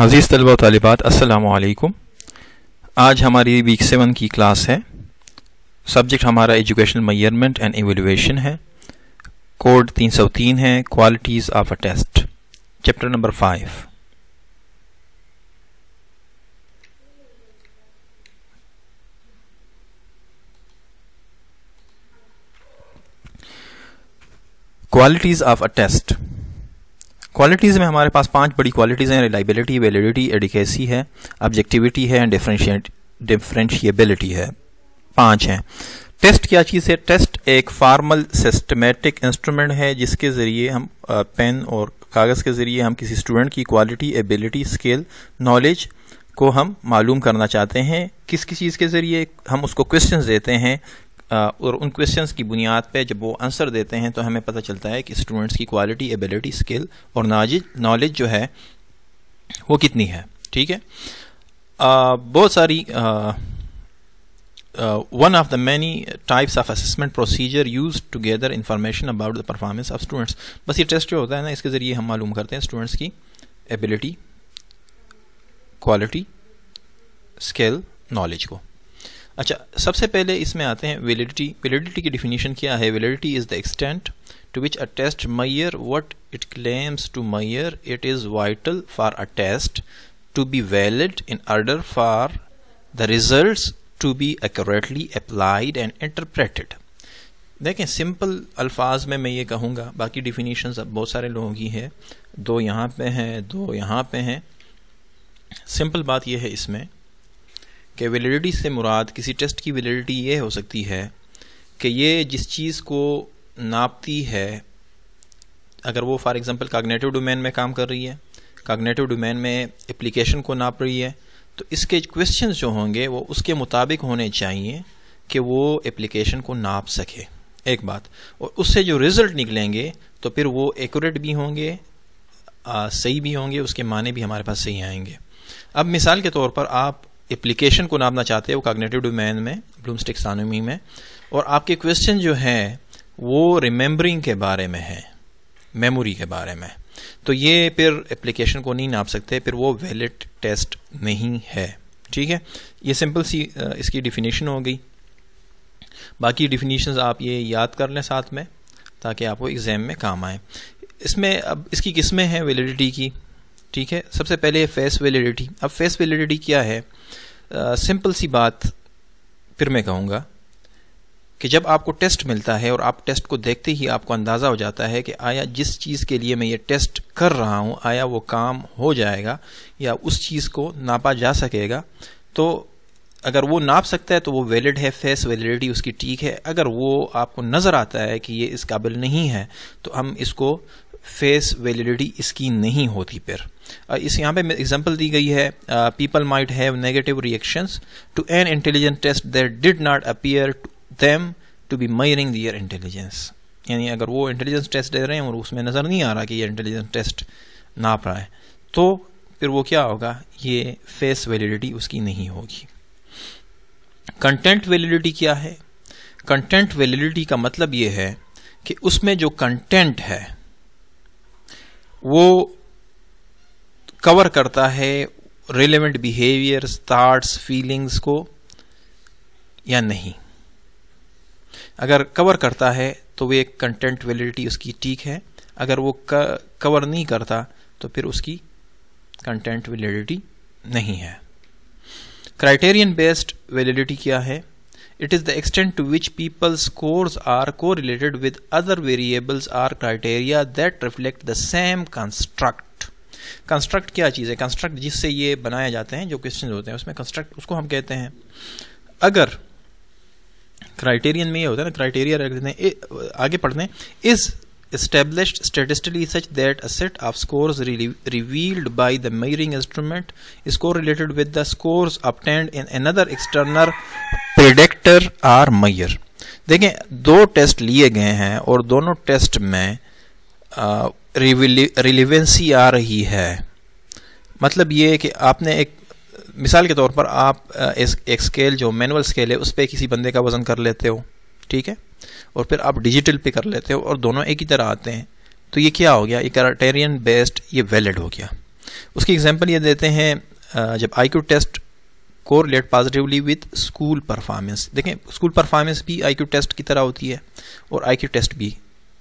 अज़ीज़ तलबा तलबात असलकुम आज हमारी वीक सेवन की क्लास है सब्जेक्ट हमारा एजुकेशनल मैयरमेंट एंड एवेलुएशन है कोड 303 है qualities of a test chapter number five qualities of a test qualities में हमारे पास पांच बड़ी क्वालिटीज़ हैं रिलायबिलिटी वैलिडिटी एडिकेसी है ऑब्जेक्टिविटी है एंड डिफरेंशिएबिलिटी है पांच हैं टेस्ट क्या चीज़ है टेस्ट एक फार्मल सिस्टमेटिक इंस्ट्रूमेंट है जिसके ज़रिए हम पेन और कागज़ के ज़रिए हम किसी स्टूडेंट की क्वालिटी एबिलिटी स्किल नॉलेज को हम मालूम करना चाहते हैं किस किस चीज़ के ज़रिए हम उसको क्वेश्चन देते हैं और उन क्वेश्चंस की बुनियाद पे जब वो आंसर देते हैं तो हमें पता चलता है कि स्टूडेंट्स की क्वालिटी एबिलिटी स्किल और नॉलेज जो है वो कितनी है ठीक है बहुत सारी one of the many types of assessment procedure use to gather about the the of students बस ये टेस्ट जो होता है ना इसके ज़रिए हम मालूम करते हैं स्टूडेंट्स की एबिलिटी क्वालिटी स्किल नॉलेज को अच्छा सबसे पहले इसमें आते हैं वेलिडिटी वेलिडिटी की डिफिनीशन क्या है validity is the extent to which a test measure what it claims to measure it is vital for a test to be valid in order for the result to be accurately applied and interpreted देखें simple अल्फाज में मैं ये कहूँगा बाकी definition अब बहुत सारे लोगों की है दो यहाँ पे हैं दो यहाँ पे हैं सिंपल बात यह है इसमें कि वैलिडिटी से मुराद किसी टेस्ट की वैलिडिटी ये हो सकती है कि ये जिस चीज़ को नापती है अगर वो फॉर एग्ज़ाम्पल कागनेटिव डोमेन में काम कर रही है कागनेटिव डोमेन में एप्लीकेशन को नाप रही है तो इसके क्वेश्चन जो होंगे वो उसके मुताबिक होने चाहिए कि वो एप्लीकेशन को नाप सके एक बात और उससे जो रिज़ल्ट निकलेंगे तो फिर वो एक्यूरेट भी होंगे आ, सही भी होंगे उसके माने भी हमारे पास सही आएंगे अब मिसाल के तौर पर आप एप्लीकेशन को नापना चाहते हैं वो कागनेटिव डोमेन में ब्लूमस्टिक सानोमी में और आपके क्वेश्चन जो हैं वो रिमेम्बरिंग के बारे में है मेमोरी के बारे में तो ये फिर एप्लीकेशन को नहीं नाप सकते फिर वो वैलिड टेस्ट नहीं है ठीक है ये सिंपल सी इसकी डिफिनीशन हो गई बाकी डिफिनीशन आप ये याद कर लें साथ में ताकि आपको एग्ज़ाम में काम आए इसमें अब इसकी किस्में हैं वैलिडिटी की ठीक है सबसे पहले फेस वेलिडिटी अब फेस वेलिडिटी क्या है सिंपल सी बात फिर मैं कहूँगा कि जब आपको टेस्ट मिलता है और आप टेस्ट को देखते ही आपको अंदाज़ा हो जाता है कि आया जिस चीज़ के लिए मैं ये टेस्ट कर रहा हूँ आया वो काम हो जाएगा या उस चीज़ को नापा जा सकेगा तो अगर वो नाप सकता है तो वो वैलिड है फेस वैलिडिटी उसकी ठीक है अगर वो आपको नज़र आता है कि ये इस काबिल नहीं है तो हम इसको फेस वैलिडिटी इसकी नहीं होती फिर इस यहाँ पे एग्जांपल दी गई है people might have negative reactions to an intelligent test there did not appear them to be measuring their intelligence यानी अगर वो इंटेलिजेंस टेस्ट दे रहे हैं और उसमें नज़र नहीं आ रहा कि ये इंटेलिजेंस टेस्ट नाप रहा है तो फिर वो क्या होगा ये फेस वैलिडिटी उसकी नहीं होगी कंटेंट वैलिडिटी क्या है कंटेंट वैलिडिटी का मतलब ये है कि उसमें जो कंटेंट है वो कवर करता है रिलेवेंट बिहेवियर्स थाट्स फीलिंग्स को या नहीं अगर कवर करता है तो वे एक कंटेंट वैलिडिटी उसकी ठीक है अगर वो कवर नहीं करता तो फिर उसकी कंटेंट वैलिडिटी नहीं है क्राइटेरियन बेस्ड वैलिडिटी क्या है It is the extent to which people's scores are correlated with other variables or criteria that reflect the same construct. Construct क्या चीज़ है कंस्ट्रक्ट जिससे ये बनाए जाते हैं जो क्वेश्चन होते हैं उसमें कंस्ट्रक्ट उसको हम कहते हैं अगर क्राइटेरियन में ये होता है ना क्राइटेरिया रख देते हैं आगे पढ़ते हैं इस established statistically such that a set of scores re revealed by the measuring instrument is correlated with the scores obtained in another external predictor or measure देखें दो टेस्ट लिए गए हैं और दोनों टेस्ट में रिलेवेंसी आ रही है मतलब ये कि आपने एक मिसाल के तौर पर आप एक, एक स्केल जो मैनुअल स्केल है उस पर किसी बंदे का वज़न कर लेते हो ठीक है और फिर आप डिजिटल पे कर लेते हो और दोनों एक ही तरह आते हैं तो ये क्या हो गया ये क्राइटेरियन बेस्ड ये वैलिड हो गया उसकी एग्जाम्पल ये देते हैं जब आई टेस्ट को relate positively with school performance देखें स्कूल परफॉर्मेंस भी आई टेस्ट की तरह होती है और आई टेस्ट भी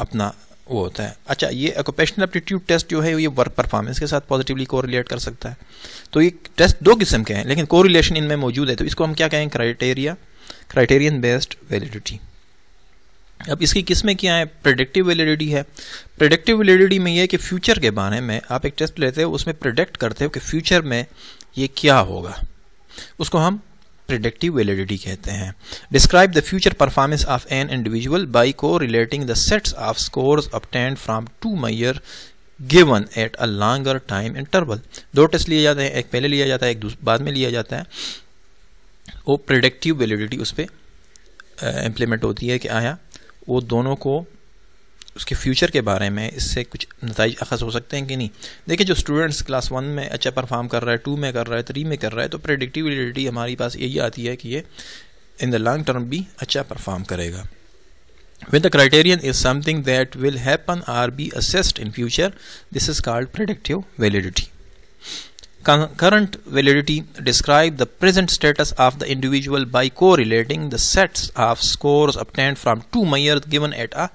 अपना वो होता है अच्छा ये ऑक्यूपेशनल एप्टीट्यूड टेस्ट जो है ये वर्क परफॉर्मेंस के साथ पॉजिटिवली कोरिलेट कर सकता है तो ये टेस्ट दो किस्म के हैं लेकिन कोरिलेशन इनमें मौजूद है तो इसको हम क्या कहें क्राइटेरिया क्राइटेरियन बेस्ड वैलिडिटी अब इसकी किस्में क्या है प्रोडक्टिव वैलिडिटी है प्रोडक्टिव वैलिडिटी में यह है कि फ्यूचर के बारे में आप एक टेस्ट लेते हो उसमें प्रोडक्ट करते हो कि फ्यूचर में ये क्या होगा उसको हम प्रोडक्टिव वैलिडिटी कहते हैं describe the future performance of an individual by correlating the sets of score obtained from two measure given at a longer time interval दो टेस्ट लिए जाते हैं एक पहले लिया जाता है एक बाद में लिया जाता है वो प्रोडक्टिव वैलिडिटी उस पर इम्प्लीमेंट होती है कि आया वो दोनों को उसके फ्यूचर के बारे में इससे कुछ नतज अखज़ हो सकते हैं कि नहीं देखिए जो स्टूडेंट्स क्लास वन में अच्छा परफॉर्म कर रहा है टू में कर रहा है थ्री में कर रहा है तो प्रडिक्टिविटी हमारे पास यही आती है कि ये इन द लॉन्ग टर्म भी अच्छा परफॉर्म करेगा with the criterion is something that will happen or be assessed in future this is called productive validity Concurrent validity describe the present status of the individual by correlating the sets of scores obtained from two measures given at a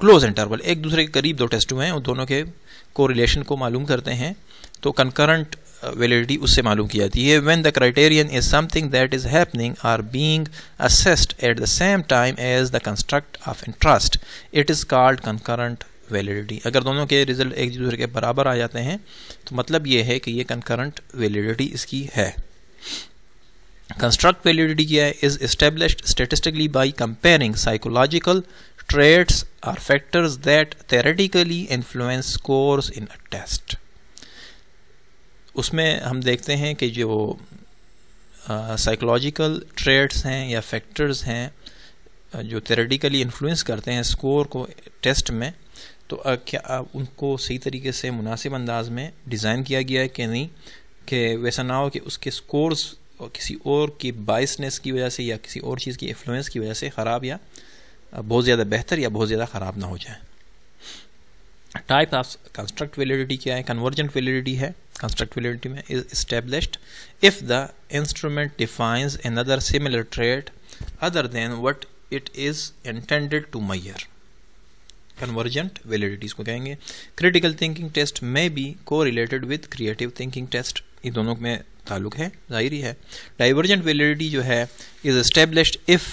close interval एक दूसरे के करीब दो test हुए हैं उन दोनों के कोरिलेशन को मालूम करते हैं तो कंकरेंट वैलिडिटी uh, उससे मालूम की जाती है when the criterion is something that is happening or being assessed at the same time as the construct of interest it is called concurrent validity अगर दोनों के रिजल्ट एक दूसरे के बराबर आ जाते हैं तो मतलब ये है कि ये कंकरंट वैलिडिटी इसकी है कंस्ट्रक्ट वैलिडिटी क्या है is establish statistically by comparing psychological traits or factors that theoretically influence scores in a test उसमें हम देखते हैं कि जो साइकोलॉजिकल uh, ट्रेड्स हैं या फैक्टर्स हैं जो थेरेटिकली इन्फ्लुएंस करते हैं स्कोर को टेस्ट में तो क्या उनको सही तरीके से मुनासिब अंदाज में डिज़ाइन किया गया है कि नहीं कि वैसा ना हो कि उसके स्कोर्स और किसी और की बाइसनेस की वजह से या किसी और चीज़ की इन्फ्लुएंस की वजह से ख़राब या बहुत ज़्यादा बेहतर या बहुत ज़्यादा ख़राब ना हो जाए टाइप ऑफ कंस्ट्रक्ट वैलिडिटी क्या है कन्वर्जेंट वेलिडिटी है कंस्ट्रक्ट वेलिडिटी में is established if the instrument defines another similar trait other than what it is intended to measure convergent validities को कहेंगे क्रिटिकल थिंकिंग टेस्ट में भी को related with creative thinking test ये दोनों में ताल्लुक है जाहिर है डाइवर्जेंट वेलिडिटी जो है is establish if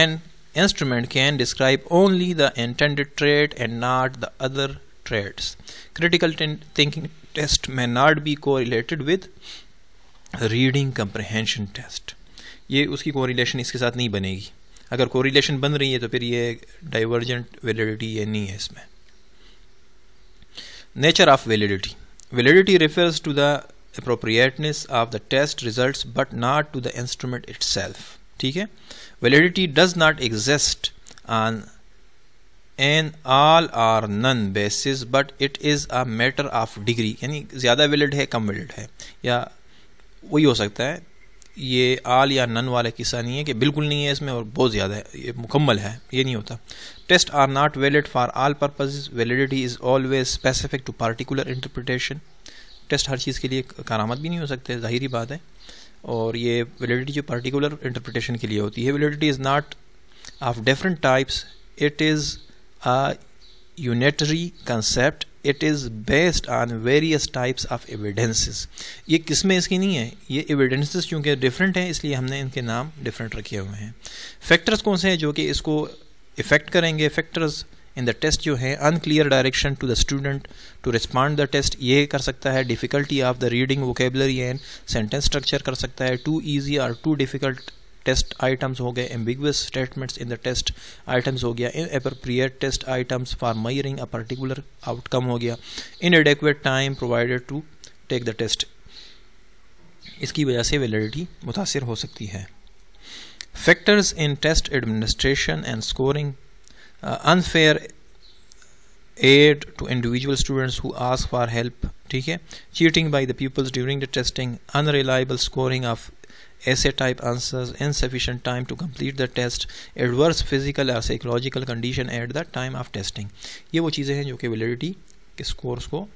an instrument can describe only the intended trait and not the other traits critical thinking test में नॉट बी को related with reading comprehension test ये उसकी कोरिलेशन इसके साथ नहीं बनेगी अगर कोरिलेशन बन रही है तो फिर ये डाइवर्जेंट वैलिडिटी ये नहीं है इसमें nature of validity validity refers to the appropriateness of the test result but not to the instrument it ठीक है validity does not exist on an all or none basis but it is a matter of degree यानी ज़्यादा valid है कम valid है या वही हो सकता है ये आल या नन वाला किस्सा नहीं है कि बिल्कुल नहीं है इसमें और बहुत ज़्यादा है ये मुकम्मल है ये नहीं होता test are not valid for all purpose validity is always specific to particular interpretation test हर चीज़ के लिए कारामद भी नहीं हो सकते ज़ाहिर ही बात है और ये वैलिडिटी जो पार्टिकुलर इंटरप्रटेशन के लिए होती है validity is not of different types it is a unitary concept it is based on various types of evidences ये किसमें इसकी नहीं है ये एविडेंसेस क्योंकि डिफरेंट हैं इसलिए हमने इनके नाम डिफरेंट रखे हुए हैं फैक्टर्स कौन से हैं जो कि इसको इफेक्ट करेंगे फैक्टर्स इन द टेस्ट जो है unclear direction to the student to respond the test ये कर सकता है difficulty of the reading vocabulary and sentence structure कर सकता है टू ईजी और टू डिफ़िकल्ट टेस्ट आइटम्स हो गए ambiguous statements in the test items हो गया inappropriate test items for measuring a particular outcome हो गया inadequate time provided to take the test इसकी वजह से वैलिडिटी मुतासर हो सकती है factors in test administration and scoring unfair aid to individual students who ask for help ठीक है cheating by the peoples during the testing unreliable scoring of essay type answers, insufficient time to complete the test, adverse physical or psychological condition at the time of testing. ये वो चीज़ें हैं जो कि validity के scores को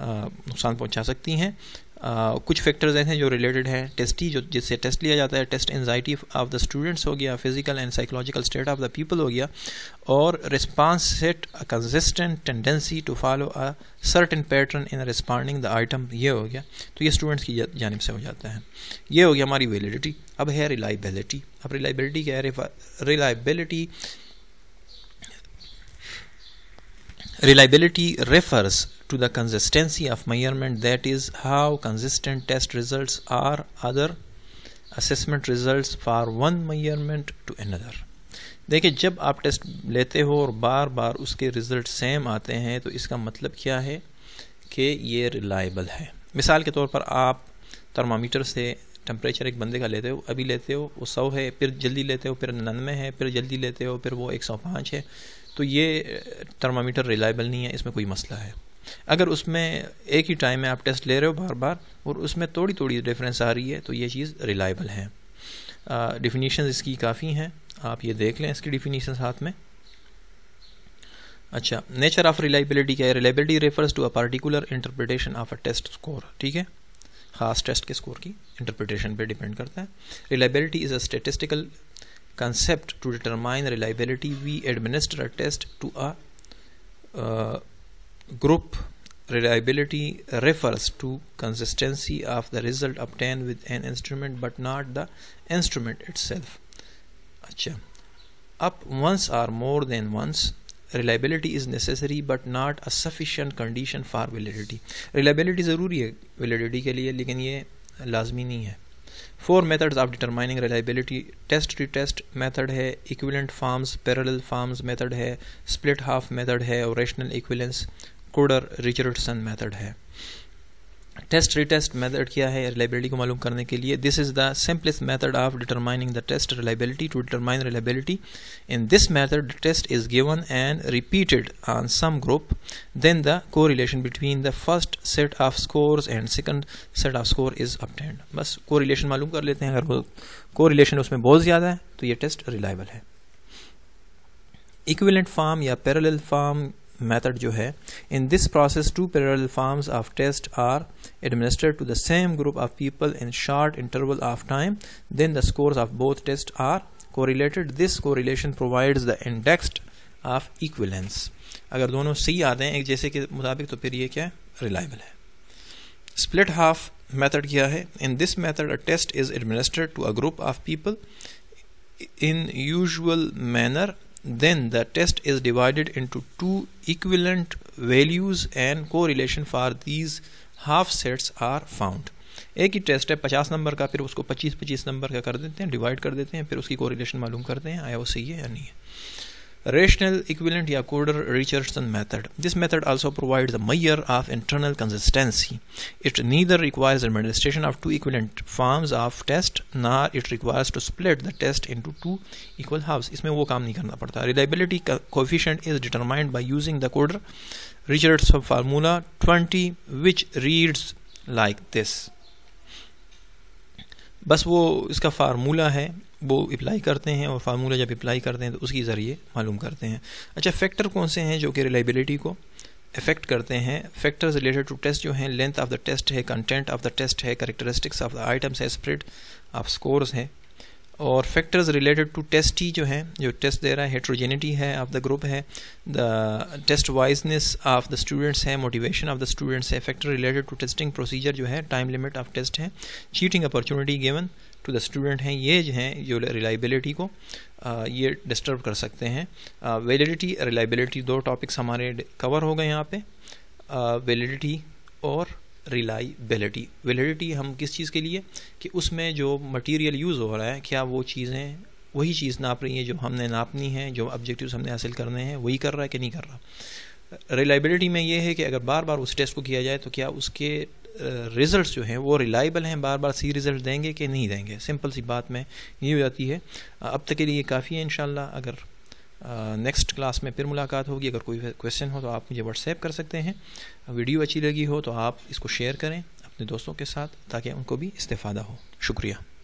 नुकसान पहुंचा सकती हैं Uh, कुछ फैक्टर्स ऐसे हैं जो रिलेटेड हैं टेस्टी जो जिससे टेस्ट लिया जाता है test anxiety of the students हो गया physical and psychological state of the people हो गया और response set a consistent tendency to follow a certain pattern in responding the item ये हो गया तो ये स्टूडेंट्स की जानब से हो जाता है ये हो गया हमारी वेलिडिटी अब है रिलाईबिलिटी अब रिलाईबिलिटी क्या है रिलाईबिलिटी Reliability refers to the consistency of measurement that is how consistent test results are other assessment results for one measurement to another. देखिए जब आप टेस्ट लेते हो और बार बार उसके रिज़ल्ट सेम आते हैं तो इसका मतलब क्या है कि ये रिलायबल है मिसाल के तौर पर आप थर्मामीटर से टेम्परेचर एक बंदे का लेते हो अभी लेते हो वो सौ है फिर जल्दी लेते हो फिर नन्नवे है फिर जल्दी लेते हो फिर वो एक सौ पाँच है तो ये थर्मामीटर रिलायबल नहीं है इसमें कोई मसला है अगर उसमें एक ही टाइम में आप टेस्ट ले रहे हो बार बार और उसमें थोड़ी थोड़ी डिफरेंस आ रही है तो ये चीज़ रिलायबल है डिफिनीशन इसकी काफ़ी हैं आप ये देख लें इसकी डिफिनीशन साथ में अच्छा नेचर ऑफ रिलायबिलिटी क्या है reliability refers to a particular interpretation of a test score ठीक है खास टेस्ट के स्कोर की इंटरप्रिटेशन पे डिपेंड करता है reliability is a statistical concept to determine reliability we administer a test to a uh, group reliability refers to consistency of the result obtained with an instrument but not the instrument itself Achha. up once or more than once reliability is necessary but not a sufficient condition for validity reliability ज़रूरी validity के लिए लेकिन ये लाजमी नहीं है four methods of determining reliability test to test method है equivalent forms parallel forms method है स्प्लिट हाफ मेथड है और rational equivalence Kuder Richardson method है टेस्ट रिटेस्ट मेथड क्या है रिलायबिलिटी को मालूम करने के लिए this is the simplest method of determining the test reliability to determine reliability in this method the test is given and repeated on same group then the correlation between the first set of scores and second set of score is obtained बस correlation मालूम कर लेते हैं अगर correlation उसमें बहुत ज़्यादा है तो ये टेस्ट रिलायबल है इक्विलेंट फॉर्म या पैरेलल फॉर्म method जो है in this process two parallel forms of test are administered to the same group of people in short interval of time then the scores of both tests are correlated this correlation provides the index of equivalence अगर दोनों सही आते हैं एक जैसे के मुताबिक तो फिर ये क्या रिलायबल है स्प्लिट हाफ मेथड क्या है in this method a test is administered to a group of people in usual manner then the test is divided into two equivalent values and correlation for these half sets are found एक ही test है 50 number का फिर उसको 25 25 number का कर देते हैं divide कर देते हैं फिर उसकी कोरिलेशन मालूम करते हैं आया वो सही है या नहीं है Rational equivalent yeah, Coder Richardson method. This method also provides a measure of internal consistency. It neither requires administration of two equivalent forms of test nor it requires to split the test into two equal halves. इसमें वो काम नहीं करना पड़ता Reliability coefficient is determined by using the Coder Richardson formula 20 which reads like this. बस वो इसका formula है वो अप्लाई करते हैं और फार्मूला जब अप्लाई करते हैं तो उसके ज़रिए मालूम करते हैं अच्छा फैक्टर कौन से हैं जो कि रिलाईबिलिटी को इफेक्ट करते हैं फैक्टर्स रिलेटेड टू टेस्ट जो हैं लेंथ ऑफ द टेस्ट है कंटेंट ऑफ द टेस्ट है करेक्टरिस्टिक्स ऑफ द आइटम्स है स्प्रेड ऑफ स्कोर्स हैं और फैक्टर्स रिलेटेड टू टेस्ट ही जो हैं जो टेस्ट दे रहा है हेट्रोजेनिटी है ऑफ द ग्रुप है the test wiseness of the students है मोटिवेशन ऑफ द स्टूडेंट्स है factor related to testing procedure जो है टाइम लिमिट ऑफ टेस्ट है cheating opportunity given to the student हैं ये जो हैं जो रिलाइबिलिटी को ये डिस्टर्ब कर सकते हैं वेलिडिटी रिलाईबिलिटी दो टॉपिक्स हमारे कवर हो गए यहाँ पे वेलिडिटी और रिलाइबिलिटी वेलिडिटी हम किस चीज़ के लिए कि उसमें जो मटेरियल यूज़ हो रहा है क्या वो चीज़ें वही चीज़ नाप रही है जो हमने नापनी है जो ऑब्जेक्टिव हमने हासिल करने हैं वही कर रहा है कि नहीं कर रहा रिलाइबिलिटी में ये है कि अगर बार बार उस टेस्ट को किया जाए तो क्या उसके रिज़ल्ट जो हैं वो रिलाईबल हैं बार बार सी रिज़ल्ट देंगे कि नहीं देंगे सिंपल सी बात में ये हो जाती है अब तक के लिए काफ़ी है इन अगर नेक्स्ट क्लास में फिर मुलाकात होगी अगर कोई क्वेश्चन हो तो आप मुझे व्हाट्सएप कर सकते हैं वीडियो अच्छी लगी हो तो आप इसको शेयर करें अपने दोस्तों के साथ ताकि उनको भी इस्तेफादा हो शुक्रिया